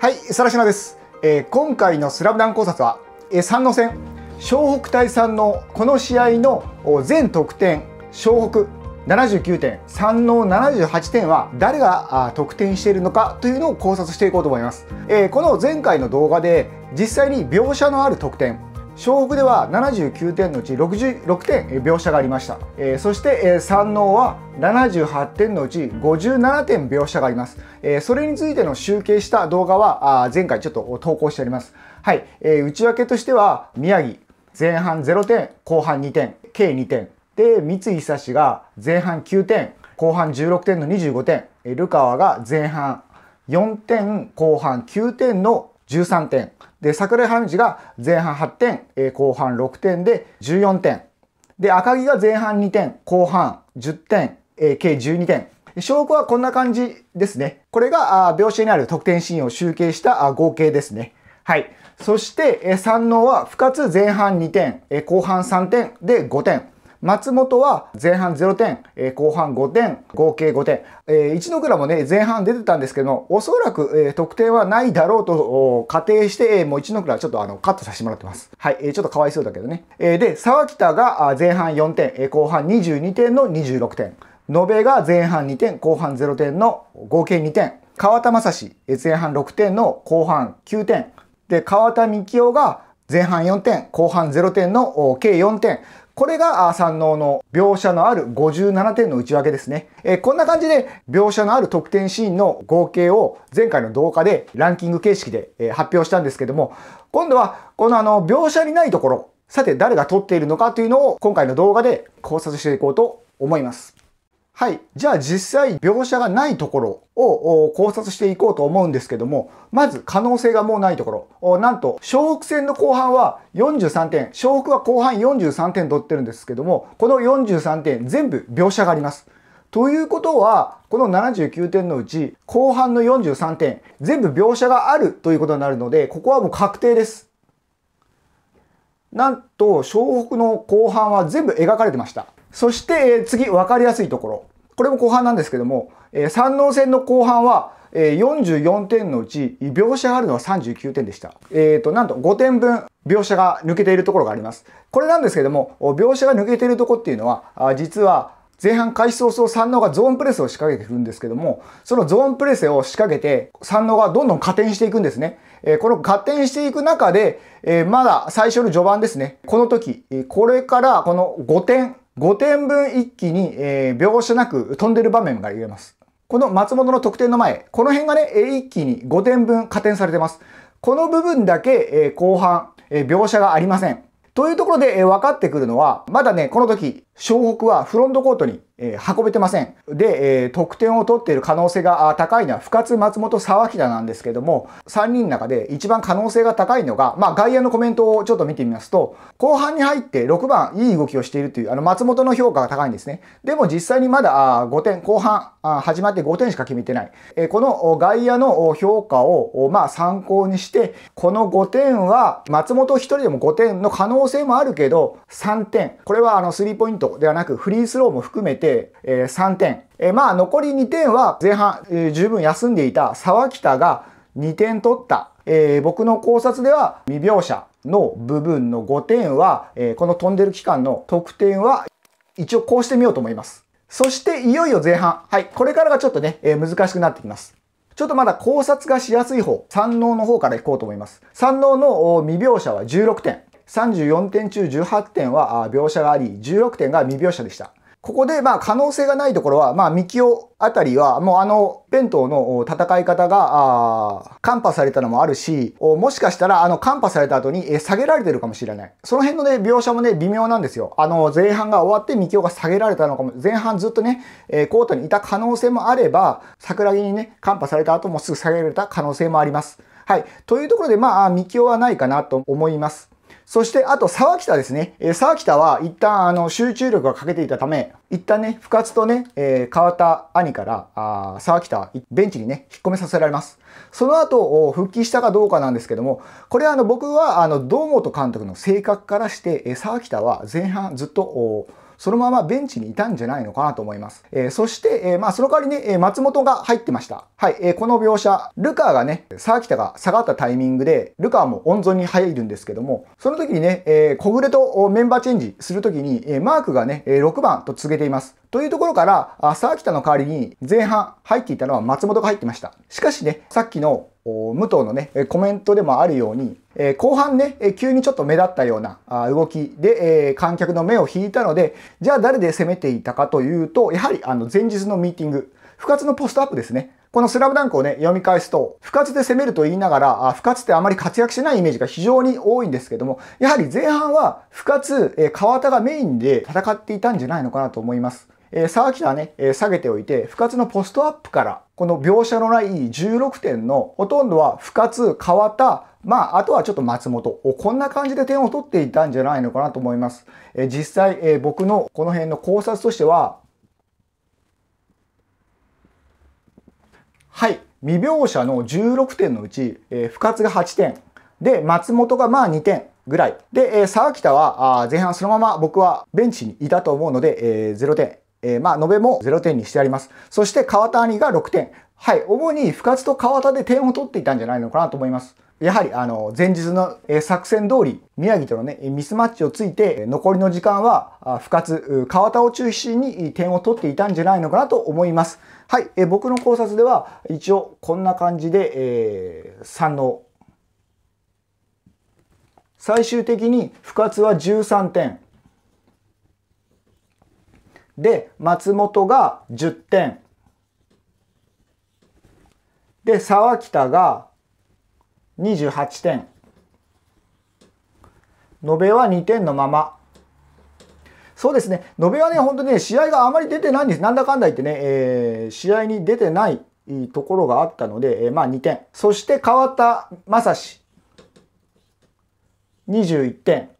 はい、さらし島です、えー、今回のスラムダン考察は、えー、山王戦、湘北対三のこの試合の全得点、湘北79点、山王78点は誰が得点しているのかというのを考察していこうと思います。えー、この前回の動画で実際に描写のある得点湘北では79点のうち66点描写がありました、えー、そして、えー、山王は78点のうち57点描写があります、えー、それについての集計した動画はあ前回ちょっと投稿してありますはい、えー、内訳としては宮城前半0点後半2点計2点で三井久志が前半9点後半16点の25点ルカワが前半4点後半9点の13点。で、桜井花道が前半8点、えー、後半6点で14点。で、赤木が前半2点、後半10点、えー、計12点。証拠はこんな感じですね。これが、あ描写にある得点シーンを集計したあ合計ですね。はい。そして、えー、は深活前半2点、え後半3点で5点。松本は前半0点、えー、後半5点、合計5点。えー、一ノ倉もね、前半出てたんですけども、おそらく、えー、得点はないだろうと仮定して、えー、もう一ノ倉ちょっとあの、カットさせてもらってます。はい、えー、ちょっとかわいそうだけどね。えー、で、沢北が前半4点、えー、後半22点の26点。延べが前半2点、後半0点の合計2点。川田正史、前半6点の後半9点。で、川田幹夫が前半4点、後半0点の計4点。これが山王の描写のある57点の内訳ですね。えー、こんな感じで描写のある得点シーンの合計を前回の動画でランキング形式で、え発表したんですけども、今度はこのあの描写にないところ、さて誰が撮っているのかというのを今回の動画で考察していこうと思います。はい。じゃあ実際描写がないところを考察していこうと思うんですけども、まず可能性がもうないところ。なんと、小北戦の後半は43点、小北は後半43点取ってるんですけども、この43点全部描写があります。ということは、この79点のうち、後半の43点、全部描写があるということになるので、ここはもう確定です。なんと、湘北の後半は全部描かれてました。そして、次、わかりやすいところ。これも後半なんですけども、えー、山王戦の後半は、えー、44点のうち、描写があるのは39点でした。えっ、ー、と、なんと5点分、描写が抜けているところがあります。これなんですけども、描写が抜けているところっていうのは、あ実は、前半開始早々山王がゾーンプレスを仕掛けてくるんですけども、そのゾーンプレスを仕掛けて、山王がどんどん加点していくんですね。えー、この加点していく中で、えー、まだ最初の序盤ですね。この時、これからこの5点、5点分一気に、えー、描写なく飛んでる場面が言えます。この松本の得点の前、この辺がね、一気に5点分加点されてます。この部分だけ、えー、後半、えー、描写がありません。というところで、えー、分かってくるのは、まだね、この時、湘北はフロントコートにえー、運べてません。で、えー、得点を取っている可能性が高いのは深津、松本、沢平なんですけども、3人の中で一番可能性が高いのが、まあ、外野のコメントをちょっと見てみますと、後半に入って6番、いい動きをしているという、あの、松本の評価が高いんですね。でも実際にまだあ5点、後半あ、始まって5点しか決めてない。えー、この外野の評価を、まあ、参考にして、この5点は、松本1人でも5点の可能性もあるけど、3点。これは、あの、スリーポイントではなく、フリースローも含めて、計、え3点。えまあ残り2点は前半、え十分休んでいた沢北が2点取った。え僕の考察では未描写の部分の5点は、えこの飛んでる期間の得点は一応こうしてみようと思います。そしていよいよ前半。はい。これからがちょっとね、え難しくなってきます。ちょっとまだ考察がしやすい方、山王の方からいこうと思います。山王の未描写は16点。34点中18点は描写があり、16点が未描写でした。ここで、まあ、可能性がないところは、まあ、三清あたりは、もうあの、弁当の戦い方が、あカンパされたのもあるし、もしかしたら、あの、カンパされた後に、え下げられてるかもしれない。その辺のね、描写もね、微妙なんですよ。あの、前半が終わって三清が下げられたのかも、前半ずっとね、えコートにいた可能性もあれば、桜木にね、カンパされた後もすぐ下げられた可能性もあります。はい。というところで、まあ、三清はないかなと思います。そして、あと、沢北ですね。えー、沢北は、一旦、あの、集中力が欠けていたため、一旦ね、不活とね、えー、った兄から、あ沢北、ベンチにね、引っ込めさせられます。その後、復帰したかどうかなんですけども、これ、は、あの、僕は、あの、堂本監督の性格からして、えー、沢北は前半ずっと、そのままベンチにいたんじゃないのかなと思います。えー、そして、えー、まあ、その代わりね、え松本が入ってました。はい、えこの描写、ルカがね、沢北が下がったタイミングで、ルカも温存に入るんですけども、その時にね、え小暮とメンバーチェンジする時に、えマークがね、6番と告げています。というところから、沢北の代わりに前半入っていたのは松本が入ってました。しかしね、さっきの武藤のね、コメントでもあるように、え後半ね、え急にちょっと目立ったようなあ動きで、え観客の目を引いたので、じゃあ誰で攻めていたかというと、やはりあの前日のミーティング、不活のポストアップですね。このスラムダンクをね、読み返すと、不活で攻めると言いながら、不活ってあまり活躍しないイメージが非常に多いんですけども、やはり前半は不活、え川田がメインで戦っていたんじゃないのかなと思います。えー、沢北はね、え下げておいて、不活のポストアップからこの描写のない16点のほとんどは不活、変わった、まあ、あとはちょっと松本。こんな感じで点を取っていたんじゃないのかなと思います。え実際、え僕のこの辺の考察としては、はい、未描写の16点のうち、えー、深が8点。で、松本がまあ2点ぐらい。で、えー、沢北はあ前半そのまま僕はベンチにいたと思うので、えー、0点。えー、まあ、延べも0点にしてあります。そして川谷が6点。はい、主に深津と川田で点を取っていたんじゃないのかなと思います。やはり、あの、前日の作戦通り、宮城とのね、ミスマッチをついて、残りの時間は、深津、川田を中心に点を取っていたんじゃないのかなと思います。はい、え僕の考察では、一応、こんな感じで、えー、3の、最終的に深津は13点、で、松本が10点。で、沢北が28点。延べは2点のまま。そうですね、延べはね、本当にね、試合があまり出てないんです。なんだかんだ言ってね、えー、試合に出てないところがあったので、えー、まあ2点。そして川田正史、21点。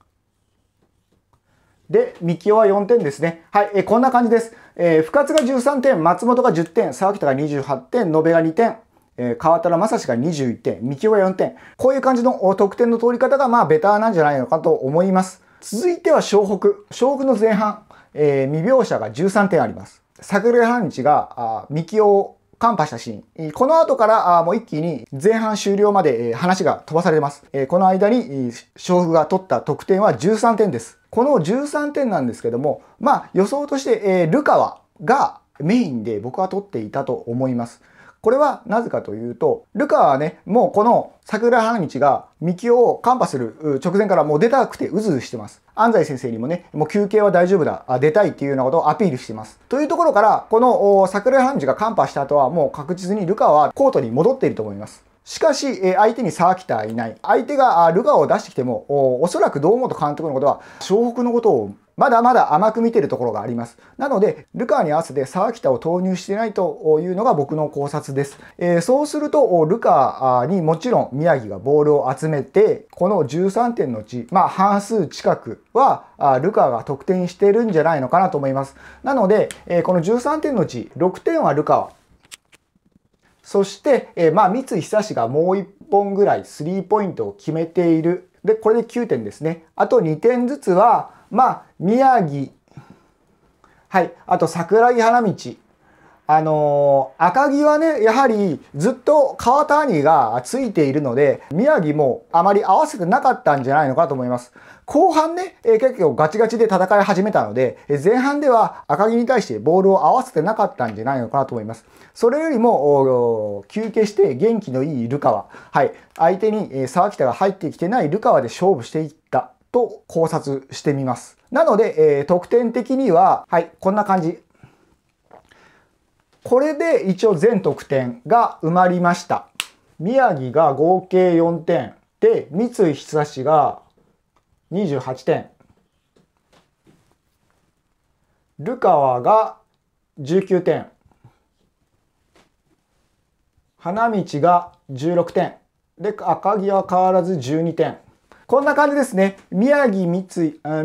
で、三清は4点ですね。はい、えこんな感じです。えー、深津が13点、松本が10点、沢北が28点、延べが2点、えー、川田正史が21点、三清が4点。こういう感じの得点の通り方が、まあ、ベターなんじゃないのかと思います。続いては湘北。湘北の前半、えー、未描写が13点あります。桜井半日が、あ三清をカンパしたシーン。この後からもう一気に前半終了まで話が飛ばされます。この間に、勝負が取った得点は13点です。この13点なんですけども、まあ予想として、えー、ルカワがメインで僕は取っていたと思います。これはなぜかというと、ルカはね、もうこの桜花道が三木をカンパする直前からもう出たくてうずうしてます。安西先生にもね、もう休憩は大丈夫だ、あ出たいっていうようなことをアピールしてます。というところから、この桜花道がカンパした後はもう確実にルカはコートに戻っていると思います。しかし、相手にサーキターいない。相手がルガを出してきても、おおそらく堂本監督のことは、湘北のことをまだまだ甘く見てるところがあります。なので、ルカーに合わせて沢北を投入してないというのが僕の考察です。えー、そうすると、ルカーにもちろん宮城がボールを集めて、この13点のうち、まあ半数近くは、ルカーが得点してるんじゃないのかなと思います。なので、えー、この13点のうち6点はルカーそして、えー、まあ、三井久志がもう一本ぐらいスリーポイントを決めている。で、これで9点ですね。あと2点ずつは、まあ、宮城、はい、あと桜木花道、あのー、赤城はね、やはりずっと川谷がついているので、宮城もあまり合わせてなかったんじゃないのかと思います。後半ね、えー、結構ガチガチで戦い始めたので、えー、前半では赤城に対してボールを合わせてなかったんじゃないのかなと思います。それよりも、休憩して元気のいいルカワ。はい。相手に、えー、沢北が入ってきてないルカワで勝負していったと考察してみます。なので、えー、得点的には、はい、こんな感じ。これで一応全得点が埋まりました。宮城が合計4点。で、三井久志が28点。ルカワが19点。花道が16点。で、赤城は変わらず12点。こんな感じですね。宮城、三井、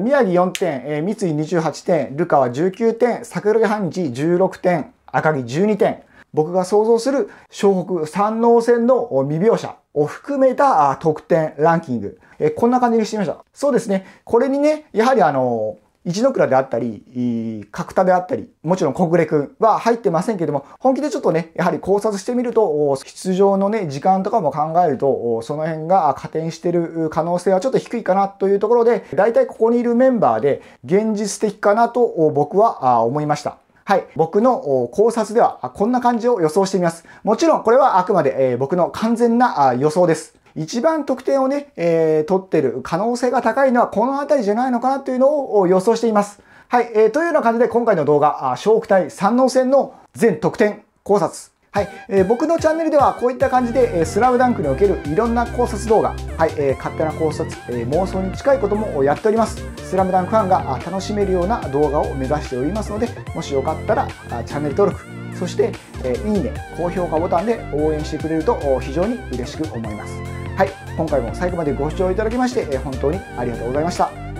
宮城4点、えー、三井28点、ルカは19点、桜木半日16点、赤城12点、僕が想像する湘北三能戦の未描写を含めた得点ランキング、えこんな感じにしてみました。そうですね。これにね、やはりあの一ノ倉であったり、角田であったり、もちろん小暮くんは入ってませんけども、本気でちょっとね、やはり考察してみると、出場のね、時間とかも考えると、その辺が加点してる可能性はちょっと低いかなというところで、大体ここにいるメンバーで現実的かなと僕は思いました。はい、僕の考察ではこんな感じを予想してみます。もちろんこれはあくまで、えー、僕の完全な予想です。一番得点をね、えー、取ってる可能性が高いのはこの辺りじゃないのかなというのを予想しています。はい、えー、というような感じで今回の動画、小北対三能戦の全得点考察はい、えー、僕のチャンネルではこういった感じで、えー、スラムダンクにおけるいろんな考察動画、はい、えー、勝手な考察、え妄想に近いこともやっております。スラムダンクファンが楽しめるような動画を目指しておりますので、もしよかったらチャンネル登録、そして、えいいね、高評価ボタンで応援してくれると非常に嬉しく思います。はい、今回も最後までご視聴いただきまして、え本当にありがとうございました。